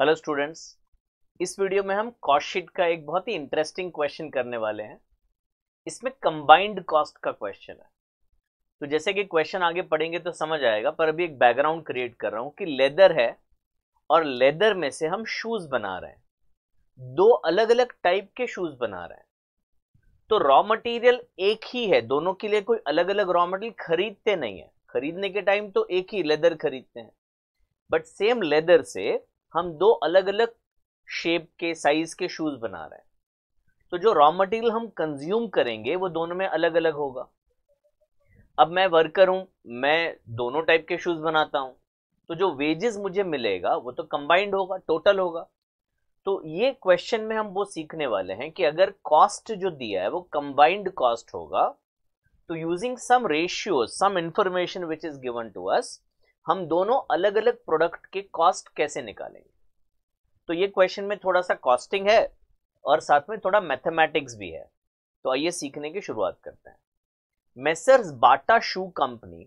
Hello students इस video में हम कॉस्ट शीट का एक बहुत ही इंटरेस्टिंग क्वेश्चन करने वाले हैं इसमें कंबाइंड कॉस्ट का क्वेश्चन है तो जैसे कि क्वेश्चन आगे पढ़ेंगे तो समझ आएगा पर अभी एक बैकग्राउंड क्रिएट कर रहा हूं कि लेदर है और लेदर में से हम शूज बना रहे हैं दो अलग अलग टाइप के शूज बना रहे हैं तो रॉ मटेरियल एक ही है दोनों के लिए कोई अलग अलग रॉ मटेरियल खरीदते नहीं है खरीदने के टाइम तो एक ही लेदर खरीदते हैं बट सेम लेदर से हम दो अलग अलग शेप के साइज के शूज बना रहे हैं तो जो रॉ मटेरियल हम कंज्यूम करेंगे वो दोनों में अलग अलग होगा अब मैं वर्कर हूं मैं दोनों टाइप के शूज बनाता हूं तो जो वेजेस मुझे मिलेगा वो तो कंबाइंड होगा टोटल होगा तो ये क्वेश्चन में हम वो सीखने वाले हैं कि अगर कॉस्ट जो दिया है वो कंबाइंड कॉस्ट होगा तो using some ratio some information which is given to us हम दोनों अलग अलग प्रोडक्ट के कॉस्ट कैसे निकालेंगे तो ये क्वेश्चन में थोड़ा सा कॉस्टिंग है और साथ में थोड़ा मैथमेटिक्स भी है तो आइए सीखने की शुरुआत करते हैं Messrs Bata shoe company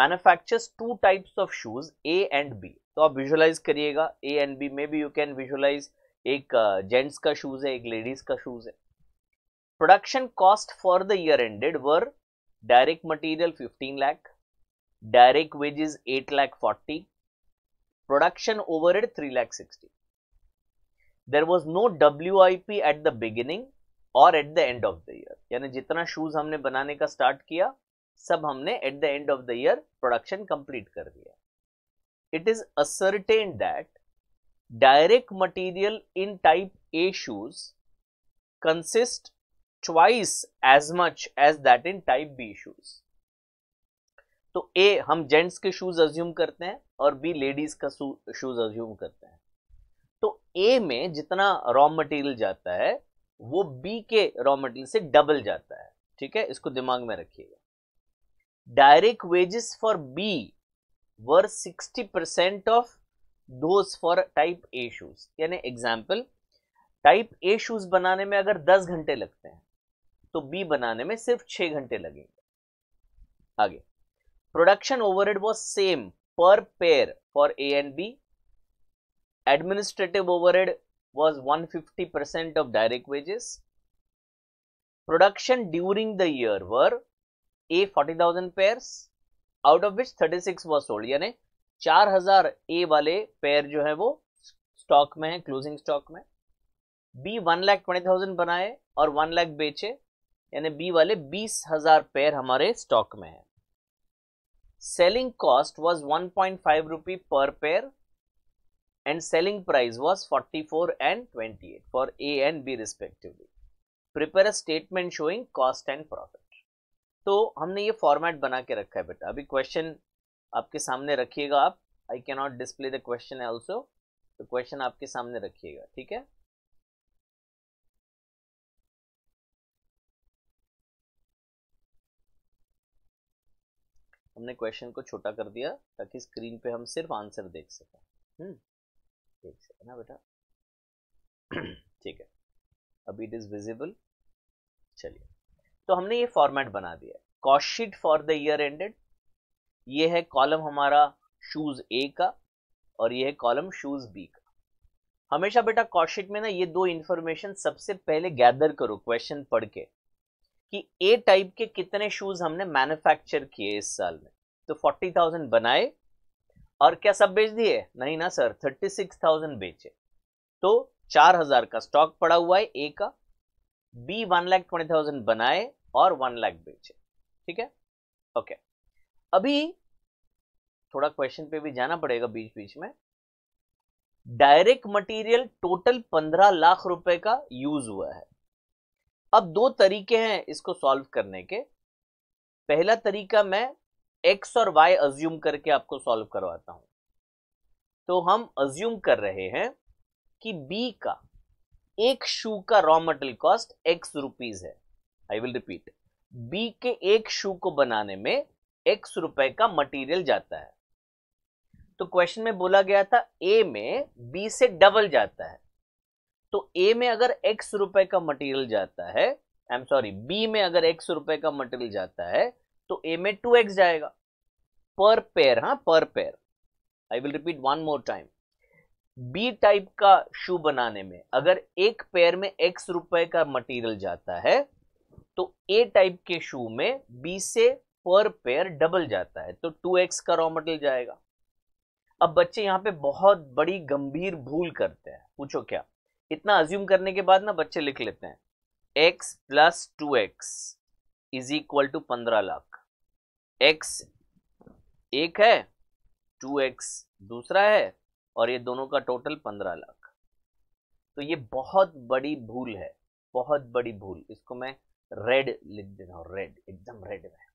manufactures two types of shoes A and B तो आप विजुअलाइज करिएगा ए एंड बी में बी यू कैन विजुअलाइज एक जेंट्स uh, का शूज है एक लेडीज का शूज है production cost for the year ended were direct material 15 lakh direct wages 8 lakh 40 production overhead 3 lakh 60 there was no wip at the beginning और at the end of the year यानी जितना shoes हमने बनाने का start किया सब हमने at the end of the year production complete कर दिया it is ascertained that direct material in type A shoes consist twice as much as that in type B shoes. तो ए हम जेंट्स के शूज अज्यूम करते हैं और B ladies का shoes assume करते हैं तो ए में जितना रॉ मटेरियल जाता है वो बी के रॉ मटेरियल से डबल जाता है ठीक है इसको दिमाग में रखिएगा direct wages for B were 60 percent of those for type A shoes यानी एग्जाम्पल टाइप ए शूज बनाने में अगर 10 घंटे लगते हैं तो बी बनाने में सिर्फ 6 घंटे लगेंगे आगे Production overhead was same per pair for A and B. Administrative overhead was 150% of direct wages. Production during the year were A 40,000 pairs out of which 36 was sold यानी 4000 A वाले pair जो है वो स्टॉक में है closing stock में B one lakh twenty thousand बनाए और वन लाख बेचे यानी बी वाले बीस हजार पेयर हमारे स्टॉक में है selling cost was 1.5 rupee per pair and selling price was 44 and 28 for A and B respectively. Prepare a statement showing cost and profit. तो हमने ये फॉर्मेट बना के रखा है बेटा अभी क्वेश्चन आपके सामने रखिएगा आप I can not display the question also तो क्वेश्चन आपके सामने रखिएगा ठीक है हमने क्वेश्चन को छोटा कर दिया ताकि स्क्रीन पे हम सिर्फ आंसर देख सकें हम्म, देख सकें ना बेटा ठीक है अभी इट इज़ विजिबल चलिए तो हमने ये फॉर्मेट बना दिया cost sheet for the year ended ये है कॉलम हमारा शूज ए का और ये है कॉलम शूज बी का हमेशा बेटा कॉस्टशीट में ना ये दो इंफॉर्मेशन सबसे पहले गैदर करो क्वेश्चन पढ़ के कि ए टाइप के कितने शूज हमने मैन्युफैक्चर किए इस साल में तो फोर्टी थाउजेंड बनाए और क्या सब बेच दिए नहीं ना सर थर्टी सिक्स थाउजेंड बेचे तो चार हजार का स्टॉक पड़ा हुआ है ए का B one lakh twenty thousand बनाए और वन लाख बेचे ठीक है ओके अभी थोड़ा क्वेश्चन पे भी जाना पड़ेगा बीच बीच में डायरेक्ट मटेरियल टोटल पंद्रह लाख रुपए का यूज हुआ है अब दो तरीके हैं इसको सॉल्व करने के पहला तरीका मैं एक्स और वाई अज्यूम करके आपको सॉल्व करवाता हूं तो हम अज्यूम कर रहे हैं कि बी का एक शू का raw material cost X rupees है आई विल रिपीट बी के एक शू को बनाने में एक्स रुपए का मटेरियल जाता है तो क्वेश्चन में बोला गया था ए में बी से डबल जाता है तो ए में अगर एक्स रुपए का मटेरियल जाता है आई एम सॉरी बी में अगर एक्स रुपए का मटेरियल जाता है तो ए में टू एक्स जाएगा पर पेयर हाँ per pair I will repeat one more time B type का शू बनाने में अगर एक पेयर में एक्स रुपए का मटेरियल जाता है तो ए टाइप के शू में बी से पर पेयर डबल जाता है तो टू एक्स का रॉ मटेरियल जाएगा अब बच्चे यहां पे बहुत बड़ी गंभीर भूल करते हैं पूछो क्या इतना अज्यूम करने के बाद ना बच्चे लिख लेते हैं X plus two X is equal to पंद्रह लाख एक्स एक है टू एक्स दूसरा है और ये दोनों का टोटल पंद्रह लाख तो ये बहुत बड़ी भूल है बहुत बड़ी भूल इसको मैं रेड लिख देता हूँ रेड एकदम रेड में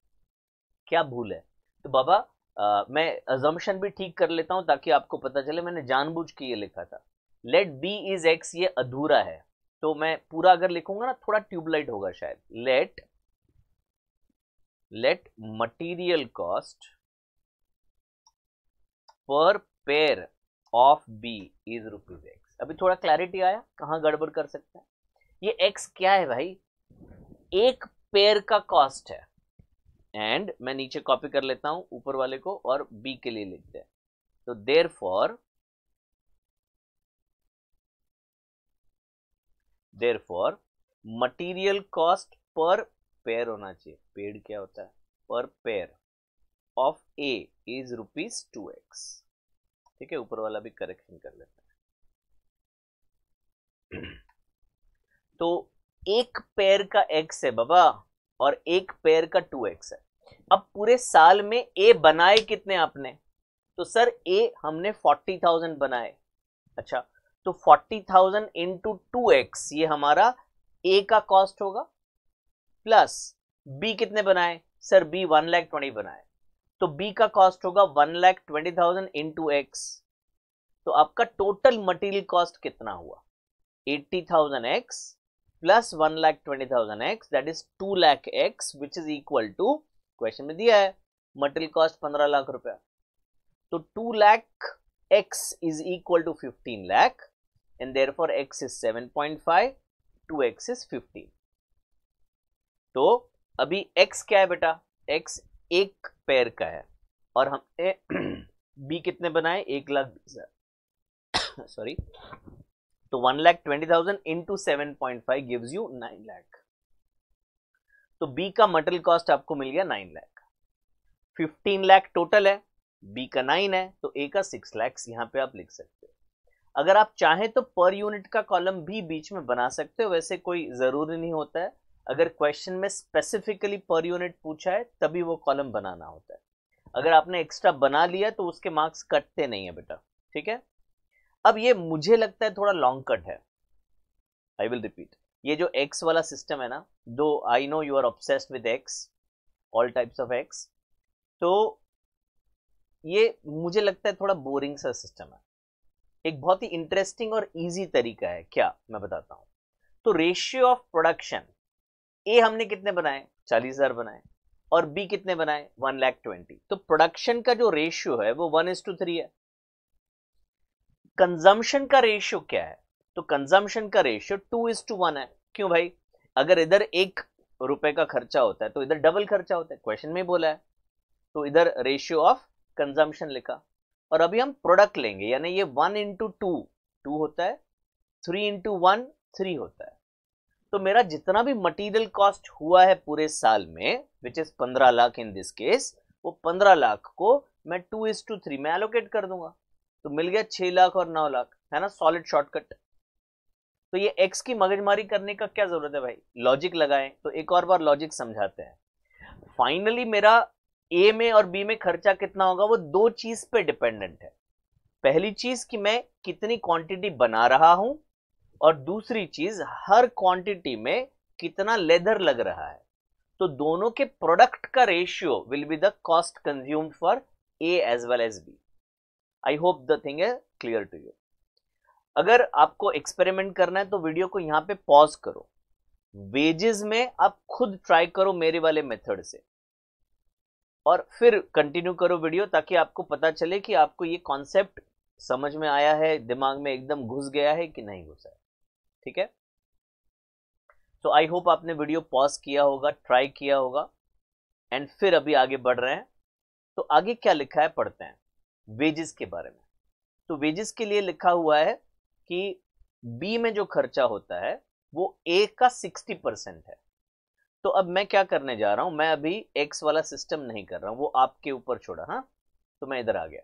क्या भूल है तो बाबा आ, मैं अजम्पन भी ठीक कर लेता हूँ ताकि आपको पता चले मैंने जानबूझ के ये लिखा था लेट बी इज एक्स ये अधूरा है तो मैं पूरा अगर लिखूंगा ना थोड़ा ट्यूबलाइट होगा शायद let let material cost per pair of B is rupees X अभी थोड़ा क्लैरिटी आया कहां गड़बड़ कर सकते हैं ये एक्स क्या है भाई एक पेयर का कॉस्ट है एंड मैं नीचे कॉपी कर लेता हूं ऊपर वाले को और बी के लिए लिखते हैं तो therefore therefore material cost per pair होना चाहिए पेड क्या होता है per pair of A is rupees two X ठीक है ऊपर वाला भी करेक्शन कर लेता है तो एक पेयर का एक्स है बाबा और एक पेयर का टू एक्स है अब पूरे साल में ए बनाए कितने आपने तो सर ए हमने फोर्टी थाउजेंड बनाए अच्छा तो forty thousand into two X ये हमारा ए का कॉस्ट होगा प्लस बी कितने बनाए sir B one lakh twenty बनाए तो बी का कॉस्ट होगा one lakh twenty thousand into X तो आपका टोटल मटेरियल कॉस्ट कितना हुआ eighty thousand X plus one lakh twenty thousand X that is two lakh X which is equal to question में दिया है मटेरियल कॉस्ट पंद्रह लाख रुपया तो two lakh X is equal to fifteen lakh and therefore x is 7.5 2x is 15 तो अभी x क्या है बेटा x एक पैर का है और हमने b कितने बनाए एक लाख बीस सॉरी तो one lakh twenty thousand into seven point five gives you nine lakh तो b का मटेरियल कॉस्ट आपको मिल गया nine lakh fifteen lakh total है b का नाइन है तो a का सिक्स लैक्स यहां पे आप लिख सकते हो अगर आप चाहें तो पर यूनिट का कॉलम भी बीच में बना सकते हो वैसे कोई ज़रूरी नहीं होता है अगर क्वेश्चन में स्पेसिफिकली पर यूनिट पूछा है तभी वो कॉलम बनाना होता है अगर आपने एक्स्ट्रा बना लिया तो उसके मार्क्स कटते नहीं है बेटा ठीक है अब ये मुझे लगता है थोड़ा लॉन्ग कट है आई विल रिपीट ये जो एक्स वाला सिस्टम है ना though I know you are obsessed with X all types of X तो ये मुझे लगता है थोड़ा बोरिंग सा सिस्टम है एक बहुत ही इंटरेस्टिंग और इजी तरीका है क्या मैं बताता हूं तो रेशियो ऑफ प्रोडक्शन ए हमने कितने बनाए चालीस हजार बनाए और बी कितने बनाए वन लैख ट्वेंटी तो प्रोडक्शन का जो रेशियो है वो वन इज टू थ्री है कंजम्पशन का रेशियो क्या है तो कंजम्पशन का ratio two is to one है क्यों भाई अगर इधर एक रुपए का खर्चा होता है तो इधर डबल खर्चा होता है क्वेश्चन में बोला है तो इधर रेशियो ऑफ कंजम्पशन लिखा और अभी हम प्रोडक्ट लेंगे यानी ये वन इंटू टू टू होता है थ्री इंटू वन थ्री होता है तो मेरा जितना भी मटेरियल कॉस्ट हुआ है पूरे साल में विच इज पंद्रह लाख इन दिस केस वो पंद्रह लाख को मैं टू इज टू थ्री में एलोकेट कर दूंगा तो मिल गया छह लाख और नौ लाख है ना सॉलिड शॉर्टकट तो ये एक्स की मगजमारी करने का क्या जरूरत है भाई लॉजिक लगाएं तो एक और बार लॉजिक समझाते हैं फाइनली मेरा ए में और बी में खर्चा कितना होगा वो दो चीज पे डिपेंडेंट है पहली चीज कि मैं कितनी क्वांटिटी बना रहा हूं और दूसरी चीज हर क्वांटिटी में कितना लेदर लग रहा है तो दोनों के प्रोडक्ट का ratio will be the cost consume for A as well as B I hope the thing is clear to you अगर आपको एक्सपेरिमेंट करना है तो वीडियो को यहां पे पॉज करो वेजेस में आप खुद ट्राई करो मेरे वाले मेथड से और फिर कंटिन्यू करो वीडियो ताकि आपको पता चले कि आपको ये कॉन्सेप्ट समझ में आया है दिमाग में एकदम घुस गया है कि नहीं घुसा है ठीक है तो आई होप आपने वीडियो पॉज किया होगा ट्राई किया होगा एंड फिर अभी आगे बढ़ रहे हैं तो आगे क्या लिखा है पढ़ते हैं वेजेस के बारे में तो वेजेस के लिए लिखा हुआ है कि बी में जो खर्चा होता है वो ए का सिक्सटी परसेंट है तो अब मैं क्या करने जा रहा हूं मैं अभी एक्स वाला सिस्टम नहीं कर रहा हूं वो आपके ऊपर छोड़ा हाँ तो मैं इधर आ गया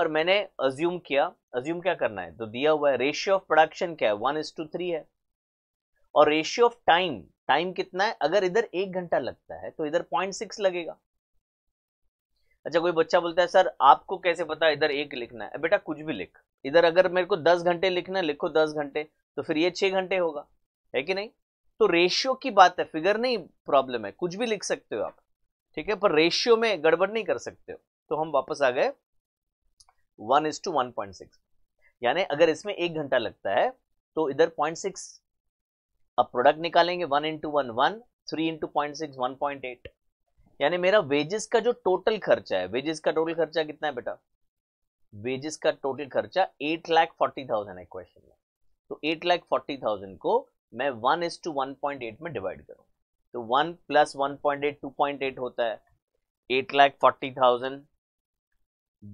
और मैंने अज्यूम किया अज्यूम क्या करना है तो दिया हुआ है रेशियो ऑफ प्रोडक्शन क्या है वन इज टू थ्री है और रेशियो ऑफ टाइम टाइम कितना है अगर इधर एक घंटा लगता है तो इधर पॉइंट सिक्स लगेगा अच्छा कोई बच्चा बोलता है सर आपको कैसे पता इधर एक लिखना है बेटा कुछ भी लिख इधर अगर मेरे को दस घंटे लिखना है लिखो दस घंटे तो फिर ये छह घंटे होगा है कि नहीं तो रेशियो की बात है फिगर नहीं प्रॉब्लम है कुछ भी लिख सकते हो आप ठीक है पर रेशियो में गड़बड़ नहीं कर सकते हो तो हम वापस आ गए one is to one point six यानी अगर इसमें एक घंटा लगता है तो इधर पॉइंट सिक्स अब प्रोडक्ट निकालेंगे one into one one three into point six one point eight यानी मेरा वेजेस का जो टोटल खर्चा है वेजेस का टोटल खर्चा कितना है बेटा वेजेस का टोटल खर्चा एट लाख फोर्टी थाउजेंड है क्वेश्चन में तो एट लाख फोर्टी थाउजेंड को मैं one is to one point eight में डिवाइड करूँ तो one plus one point eight two point eight होता है eight lakh forty thousand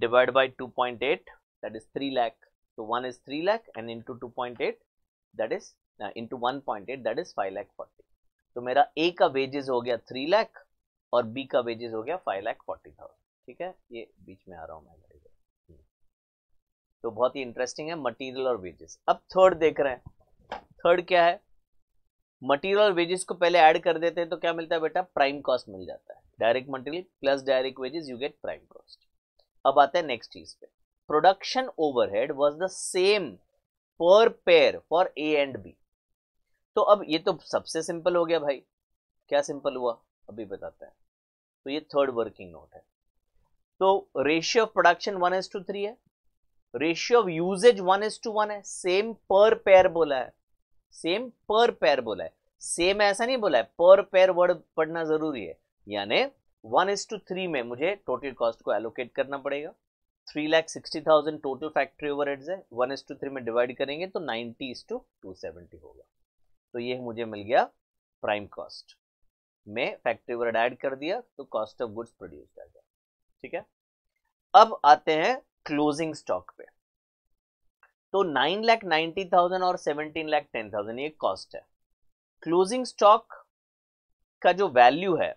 divide by two point eight that is three lakh तो one is three lakh and into two point eight that is into one point eight that is five lakh forty तो मेरा ए का wages हो गया three lakh और B का wages हो गया फाइव लैख फोर्टी थाउजेंड ठीक है ये बीच में आ रहा हूँ मैं हम्म। तो बहुत ही इंटरेस्टिंग है मटेरियल और वेजेस अब थर्ड देख रहे हैं थर्ड क्या है मटेरियल वेजेस को पहले ऐड कर देते हैं तो क्या मिलता है बेटा प्राइम कॉस्ट मिल जाता है direct material plus direct wages you get prime cost अब आते हैं नेक्स्ट चीज पे production overhead was the same per pair for A and B तो अब ये तो सबसे सिंपल हो गया भाई क्या सिंपल हुआ अभी बताते हैं तो ये थर्ड वर्किंग नोट है तो ratio of production one as two three है ratio of usage one as two one है सेम पर पेयर बोला है सेम पर पैर बोला है सेम ऐसा नहीं बोला है पर पैर वर्ड पढ़ना जरूरी है यानी वन इज टू थ्री में मुझे टोटल कॉस्ट को एलोकेट करना पड़ेगा three lakh sixty thousand total factory overheads है वन इज टू थ्री में डिवाइड करेंगे तो ninety is to two seventy होगा तो ये मुझे मिल गया प्राइम कॉस्ट में फैक्ट्री ओवर एड कर दिया तो कॉस्ट ऑफ गुड्स प्रोड्यूस आ गया ठीक है अब आते हैं क्लोजिंग स्टॉक पे तो नाइन लैख नाइनटी थाउजेंड और सेवनटीन लैख टेन थाउजेंड ये कॉस्ट है क्लोजिंग स्टॉक का जो वैल्यू है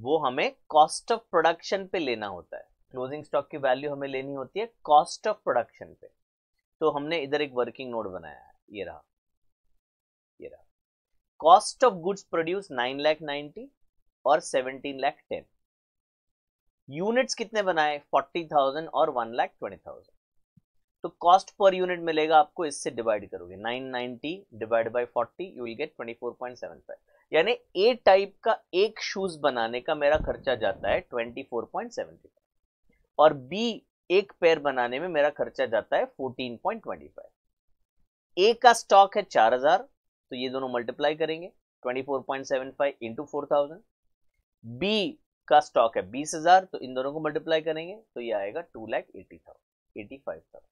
वो हमें कॉस्ट ऑफ प्रोडक्शन पे लेना होता है क्लोजिंग स्टॉक की वैल्यू हमें लेनी होती है कॉस्ट ऑफ प्रोडक्शन पे तो हमने इधर एक वर्किंग नोट बनाया है ये रहा ये रहा cost of goods produce nine lakh ninety और सेवनटीन लैख टेन यूनिट्स कितने बनाए फोर्टी थाउजेंड और वन लैख ट्वेंटी थाउजेंड तो कॉस्ट पर यूनिट मिलेगा आपको इससे डिवाइड करोगे 990 divide by 40 you will get 24.75 यानी ए टाइप का एक शूज बनाने का मेरा खर्चा जाता है 24.75 और बी एक पेयर बनाने में मेरा खर्चा जाता है 14.25 ए का स्टॉक है 4000 तो ये दोनों मल्टीप्लाई करेंगे 24.75 इंटू फोर बी का स्टॉक है 20000 तो इन दोनों को मल्टीप्लाई करेंगे तो ये आएगा two lakh eighty thousand eighty thousand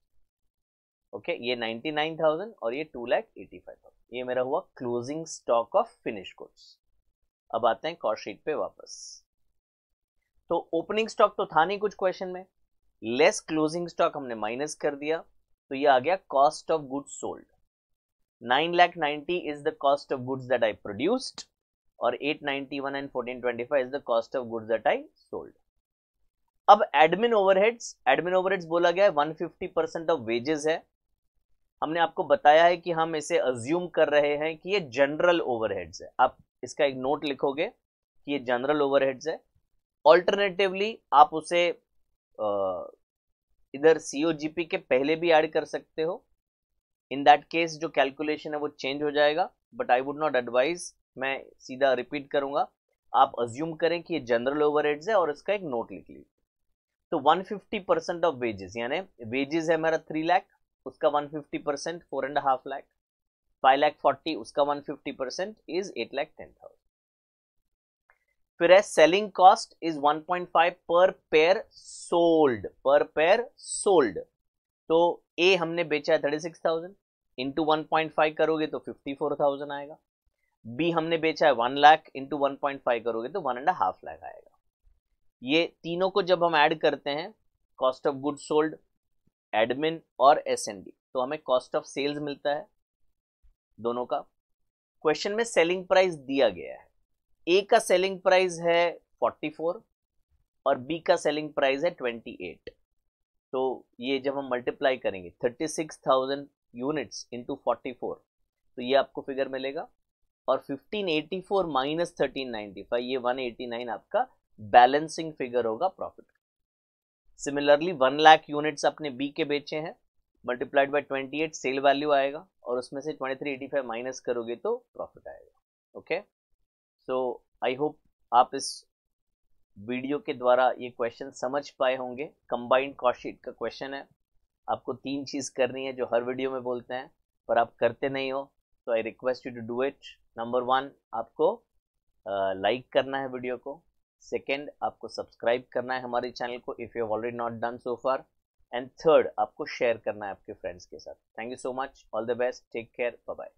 okay ये 99,000 और ये two lakh eighty five thousand ये मेरा हुआ closing stock of finish goods अब आते हैं कॉस्टशीट पे वापस तो ओपनिंग स्टॉक तो था नहीं कुछ क्वेश्चन में लेस क्लोजिंग स्टॉक हमने माइनस कर दिया तो ये आ गया cost of goods sold nine lakh ninety is the cost of goods that I produced और eight ninety one and fourteen twenty five is the cost of goods that I sold अब admin overheads admin overheads बोला गया है 150 percent of wages है हमने आपको बताया है कि हम इसे अज्यूम कर रहे हैं कि ये जनरल ओवरहेड्स है आप इसका एक नोट लिखोगे कि ये जनरल ओवरहेड्स है ऑल्टरनेटिवली आप उसे इधर सी के पहले भी ऐड कर सकते हो इन दैट केस जो कैलकुलेशन है वो चेंज हो जाएगा but I would not advise मैं सीधा रिपीट करूंगा आप अज्यूम करें कि ये जनरल ओवरहेड्स है और इसका एक नोट लिख लीजिए तो 150 परसेंट ऑफ वेजेस यानी वेजेस है मेरा थ्री लाख उसका 150 percent four and half lakh five lakh forty उसका 150 percent is eight lakh ten thousand फिर है selling cost is 1.5 per pair sold per pair sold तो ए हमने बेचा है 36,000 इंटू 1.5 करोगे तो 54,000 आएगा बी हमने बेचा है 1 लाख इंटू वन करोगे तो वन एंड हाफ लाख आएगा ये तीनों को जब हम ऐड करते हैं cost of good sold admin और एस तो हमें कॉस्ट ऑफ सेल्स मिलता है दोनों का क्वेश्चन में सेलिंग प्राइस दिया गया है ए का सेलिंग प्राइस है 44 और बी का सेलिंग प्राइस है 28 तो ये जब हम मल्टीप्लाई करेंगे 36,000 यूनिट्स इनटू 44 तो ये आपको फिगर मिलेगा और 1584 माइनस थर्टीन ये 189 आपका बैलेंसिंग फिगर होगा profit similarly one lakh units अपने बी के बेचे हैं multiplied by twenty eight sale value आएगा और उसमें से twenty three eighty five minus करोगे तो प्रॉफिट आएगा ओके सो आई होप आप इस वीडियो के द्वारा ये क्वेश्चन समझ पाए होंगे कंबाइंड कॉस्टशीट का क्वेश्चन है आपको तीन चीज़ करनी है जो हर वीडियो में बोलते हैं पर आप करते नहीं हो तो I request you to do it number one आपको लाइक uh, like करना है वीडियो को सेकेंड आपको सब्सक्राइब करना है हमारे चैनल को if you already not done so far and third आपको शेयर करना है आपके फ्रेंड्स के साथ thank you so much all the best take care bye